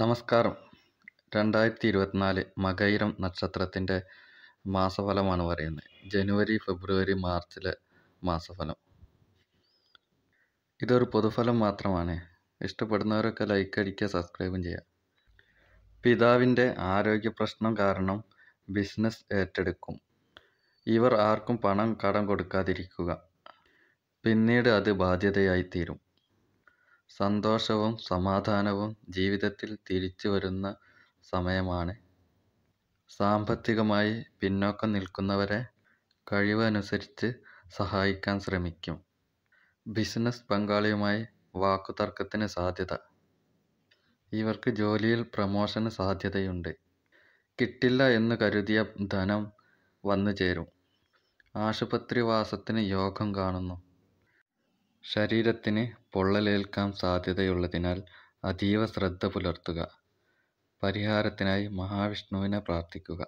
നമസ്കാരം രണ്ടായിരത്തി ഇരുപത്തിനാല് മകൈരം നക്ഷത്രത്തിൻ്റെ മാസഫലമാണ് പറയുന്നത് ജനുവരി ഫെബ്രുവരി മാർച്ചിലെ മാസഫലം ഇതൊരു പൊതുഫലം മാത്രമാണ് ഇഷ്ടപ്പെടുന്നവരൊക്കെ ലൈക്ക് അടിക്കുക സബ്സ്ക്രൈബും ചെയ്യുക പിതാവിൻ്റെ ആരോഗ്യ പ്രശ്നം കാരണം ബിസിനസ് ഏറ്റെടുക്കും ഇവർ ആർക്കും പണം കടം കൊടുക്കാതിരിക്കുക പിന്നീട് അത് ബാധ്യതയായി തീരും സന്തോഷവും സമാധാനവും ജീവിതത്തിൽ തിരിച്ചു വരുന്ന സമയമാണ് സാമ്പത്തികമായി പിന്നോക്കം നിൽക്കുന്നവരെ കഴിവ് അനുസരിച്ച് സഹായിക്കാൻ ശ്രമിക്കും ബിസിനസ് പങ്കാളിയുമായി വാക്കുതർക്കത്തിന് സാധ്യത ഇവർക്ക് ജോലിയിൽ പ്രമോഷന് സാധ്യതയുണ്ട് കിട്ടില്ല എന്ന് കരുതിയ ധനം വന്നു ചേരും വാസത്തിന് യോഗം കാണുന്നു ശരീരത്തിന് പൊള്ളലേൽക്കാൻ സാധ്യതയുള്ളതിനാൽ അതീവ ശ്രദ്ധ പുലർത്തുക പരിഹാരത്തിനായി മഹാവിഷ്ണുവിനെ പ്രാർത്ഥിക്കുക